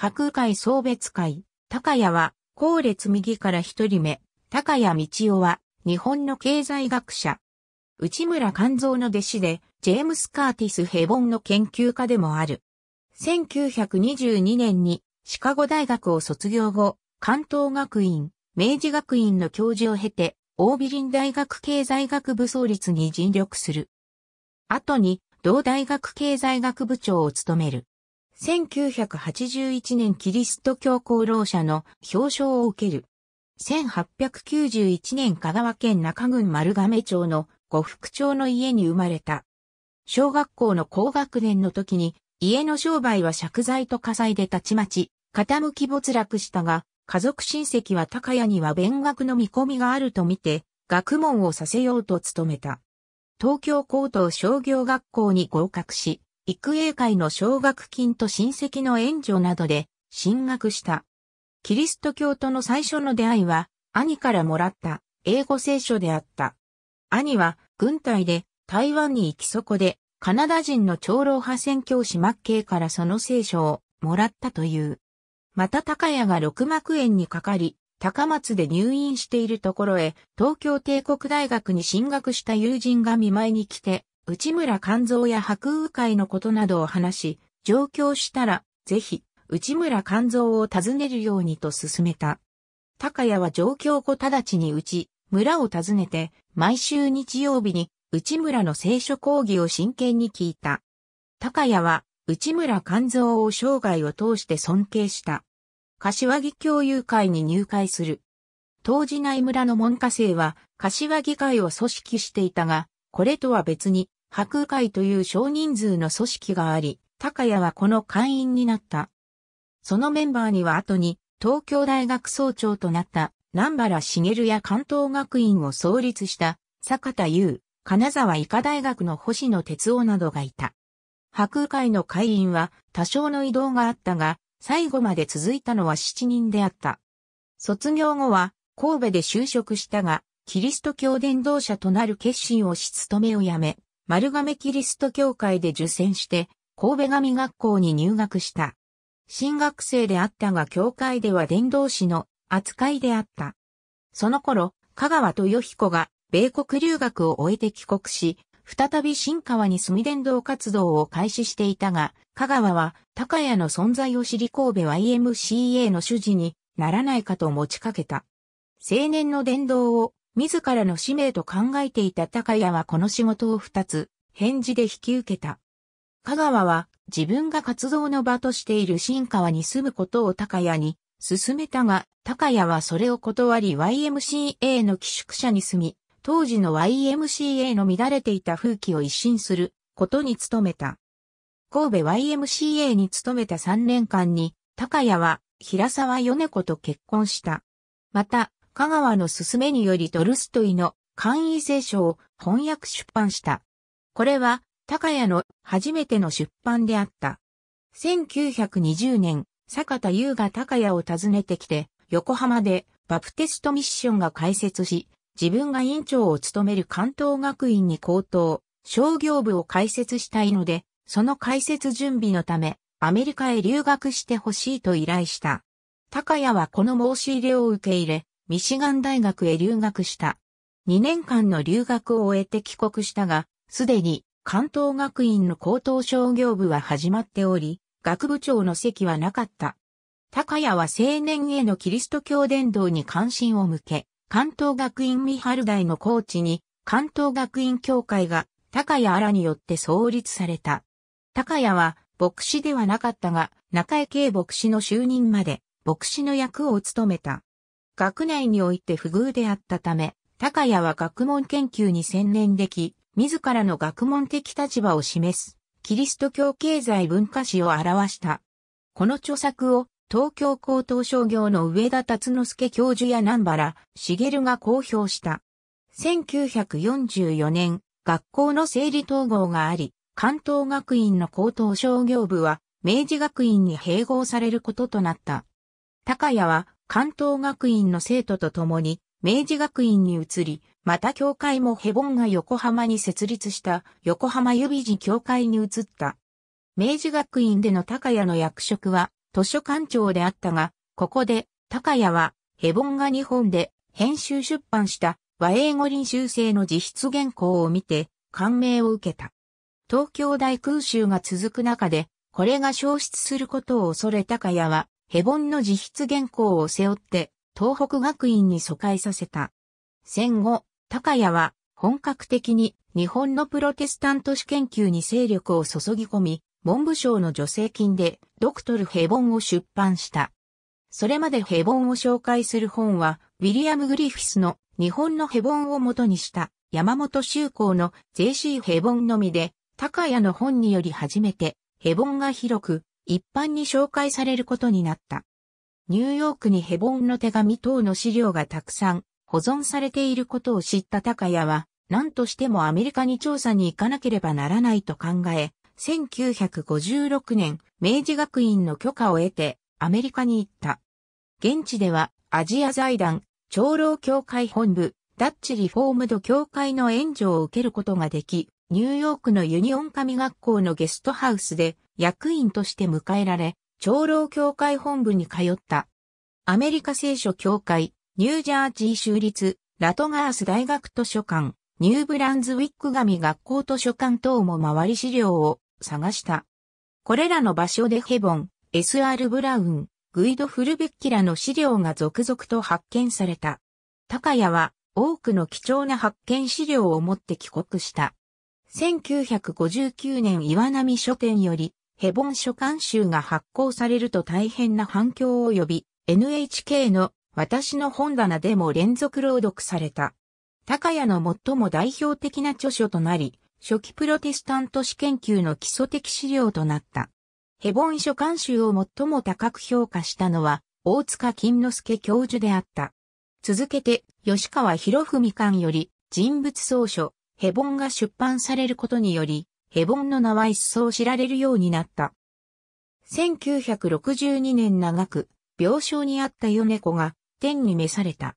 白海送別会、高谷は、後列右から一人目、高谷道夫は、日本の経済学者。内村勘蔵の弟子で、ジェームス・カーティス・ヘボンの研究家でもある。1922年に、シカゴ大学を卒業後、関東学院、明治学院の教授を経て、オービリン大学経済学部創立に尽力する。後に、同大学経済学部長を務める。1981年キリスト教功労者の表彰を受ける。1891年香川県中郡丸亀町の呉服町の家に生まれた。小学校の高学年の時に家の商売は借財と火災でたちまち傾き没落したが家族親戚は高屋には勉学の見込みがあるとみて学問をさせようと努めた。東京高等商業学校に合格し、育英会の奨学金と親戚の援助などで進学した。キリスト教との最初の出会いは、兄からもらった英語聖書であった。兄は軍隊で台湾に行きそこでカナダ人の長老派宣教師マッケイからその聖書をもらったという。また高谷が六幕園にかかり、高松で入院しているところへ、東京帝国大学に進学した友人が見舞いに来て、内村勘蔵や白雨会のことなどを話し、上京したら、ぜひ、内村勘蔵を訪ねるようにと勧めた。高谷は上京後直ちにうち、村を訪ねて、毎週日曜日に、内村の聖書講義を真剣に聞いた。高谷は、内村勘蔵を生涯を通して尊敬した。柏木教友会に入会する。当時内村の門下生は、柏木会を組織していたが、これとは別に、白会という少人数の組織があり、高谷はこの会員になった。そのメンバーには後に東京大学総長となった南原茂や関東学院を創立した坂田優、金沢医科大学の星野哲夫などがいた。白会の会員は多少の移動があったが、最後まで続いたのは7人であった。卒業後は神戸で就職したが、キリスト教伝道者となる決心をし務めをやめ、丸亀キリスト教会で受選して、神戸神学校に入学した。新学生であったが教会では伝道師の扱いであった。その頃、香川ヒ彦が米国留学を終えて帰国し、再び新川に住み伝道活動を開始していたが、香川は高谷の存在を知り神戸 YMCA の主事にならないかと持ちかけた。青年の伝道を自らの使命と考えていた高谷はこの仕事を二つ、返事で引き受けた。香川は自分が活動の場としている新川に住むことを高谷に勧めたが、高谷はそれを断り YMCA の寄宿舎に住み、当時の YMCA の乱れていた風紀を一新することに努めた。神戸 YMCA に勤めた3年間に、高谷は平沢米子と結婚した。また、香川の勧めによりトルストイの簡易聖書を翻訳出版した。これは、高谷の初めての出版であった。1920年、坂田優が高谷を訪ねてきて、横浜でバプテストミッションが開設し、自分が院長を務める関東学院に高等、商業部を開設したいので、その開設準備のため、アメリカへ留学してほしいと依頼した。高谷はこの申し入れを受け入れ、ミシガン大学へ留学した。2年間の留学を終えて帰国したが、すでに関東学院の高等商業部は始まっており、学部長の席はなかった。高谷は青年へのキリスト教伝道に関心を向け、関東学院三春大のコーチに、関東学院協会が高谷荒によって創立された。高谷は牧師ではなかったが、中江慶牧師の就任まで牧師の役を務めた。学内において不遇であったため、高谷は学問研究に専念でき、自らの学問的立場を示す、キリスト教経済文化史を表した。この著作を、東京高等商業の上田達之助教授や南原茂が公表した。1944年、学校の整理統合があり、関東学院の高等商業部は、明治学院に併合されることとなった。高谷は、関東学院の生徒と共に、明治学院に移り、また教会もヘボンが横浜に設立した横浜指字教会に移った。明治学院での高谷の役職は図書館長であったが、ここで高谷はヘボンが日本で編集出版した和英語臨修生の自筆原稿を見て感銘を受けた。東京大空襲が続く中で、これが消失することを恐れ高谷はヘボンの自筆原稿を背負って、東北学院に疎開させた。戦後、高谷は本格的に日本のプロテスタント史研究に勢力を注ぎ込み、文部省の助成金でドクトルヘボンを出版した。それまでヘボンを紹介する本は、ウィリアム・グリフィスの日本のヘボンを元にした山本修行の JC ヘボンのみで、高谷の本により初めてヘボンが広く一般に紹介されることになった。ニューヨークにヘボンの手紙等の資料がたくさん保存されていることを知った高谷は、何としてもアメリカに調査に行かなければならないと考え、1956年、明治学院の許可を得て、アメリカに行った。現地では、アジア財団、長老協会本部、ダッチリフォームド協会の援助を受けることができ、ニューヨークのユニオン神学校のゲストハウスで、役員として迎えられ、長老協会本部に通った。アメリカ聖書協会、ニュージャージー州立、ラトガース大学図書館、ニューブランズウィック神学校図書館等も回り資料を探した。これらの場所でヘボン、S.R. ブラウン、グイド・フルベッキラの資料が続々と発見された。高谷は多くの貴重な発見資料を持って帰国した。1959年岩波書店よりヘボン書簡集が発行されると大変な反響を呼び、NHK の私の本棚でも連続朗読された。高谷の最も代表的な著書となり、初期プロテスタント史研究の基礎的資料となった。ヘボン書簡集を最も高く評価したのは、大塚金之助教授であった。続けて、吉川博文館より、人物総書、ヘボンが出版されることにより、ヘボンの名は一層知られるようになった。1962年長く、病床にあった米子が、天に召された。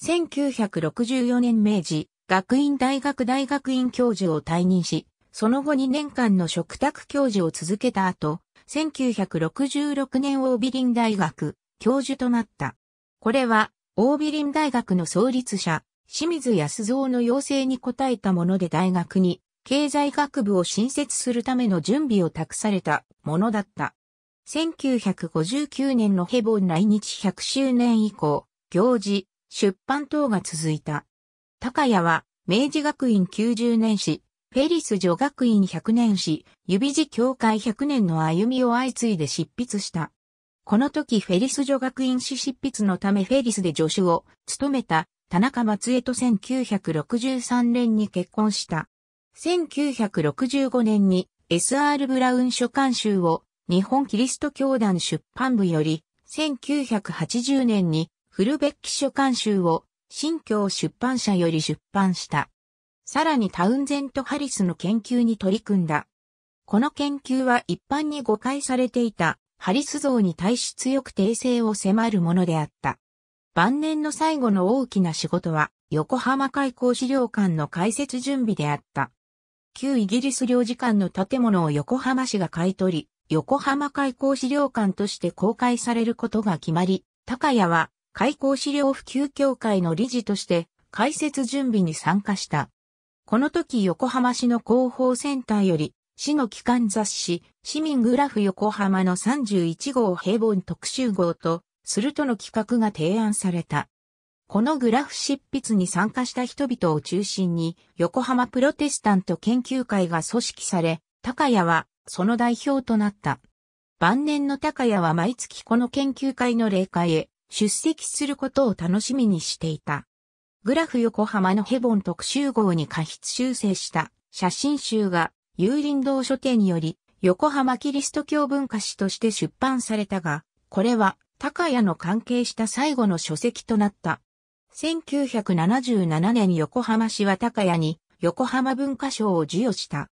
1964年明治、学院大学大学院教授を退任し、その後2年間の嘱託教授を続けた後、1966年オービリン大学教授となった。これは、オービリン大学の創立者、清水康造の要請に応えたもので大学に経済学部を新設するための準備を託されたものだった。1959年のヘボン来日100周年以降、行事、出版等が続いた。高谷は、明治学院90年史、フェリス女学院100年史、指地協会100年の歩みを相次いで執筆した。この時フェリス女学院史執筆のためフェリスで助手を務めた田中松江と1963年に結婚した。1965年に S.R. ブラウン書簡集を日本キリスト教団出版部より、1980年にフルベッキ書簡集を新教出版社より出版した。さらにタウンゼント・ハリスの研究に取り組んだ。この研究は一般に誤解されていたハリス像に対し強く訂正を迫るものであった。晩年の最後の大きな仕事は横浜開港資料館の開設準備であった。旧イギリス領事館の建物を横浜市が買い取り、横浜開港資料館として公開されることが決まり、高谷は開港資料普及協会の理事として開設準備に参加した。この時横浜市の広報センターより、市の機関雑誌、市民グラフ横浜の31号平凡特集号と、するとの企画が提案された。このグラフ執筆に参加した人々を中心に、横浜プロテスタント研究会が組織され、高谷はその代表となった。晩年の高谷は毎月この研究会の例会へ出席することを楽しみにしていた。グラフ横浜のヘボン特集号に過筆修正した写真集が有林堂書店により横浜キリスト教文化史として出版されたが、これは高谷の関係した最後の書籍となった。1977年横浜市は高谷に横浜文化賞を授与した。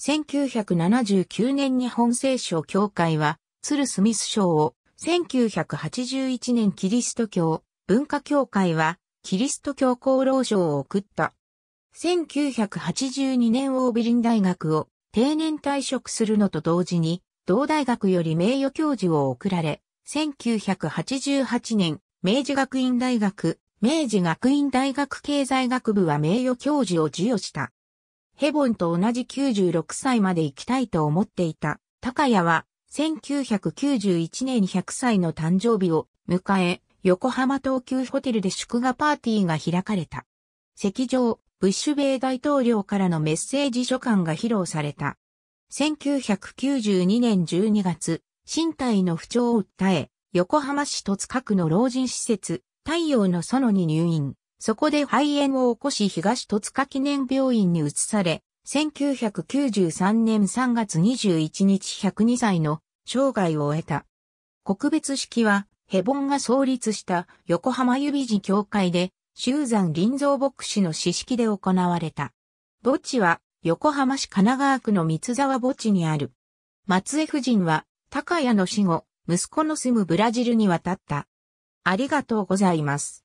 1979年に本聖書協会は、鶴スミス賞を、1981年キリスト教、文化協会は、キリスト教功労賞を送った。1982年オービリン大学を定年退職するのと同時に、同大学より名誉教授を贈られ、1988年、明治学院大学明治学院大学経済学部は名誉教授を授与した。ヘボンと同じ96歳まで生きたいと思っていた。高谷は、1991年100歳の誕生日を迎え、横浜東急ホテルで祝賀パーティーが開かれた。席上、ブッシュ米大統領からのメッセージ書簡が披露された。1992年12月、身体の不調を訴え、横浜市戸塚区の老人施設、太陽の園に入院、そこで肺炎を起こし東戸塚記念病院に移され、1993年3月21日102歳の生涯を終えた。告別式は、ヘボンが創立した横浜指事協会で、修山林蔵牧師の詩式で行われた。墓地は、横浜市神奈川区の三沢墓地にある。松江夫人は、高谷の死後、息子の住むブラジルに渡った。ありがとうございます。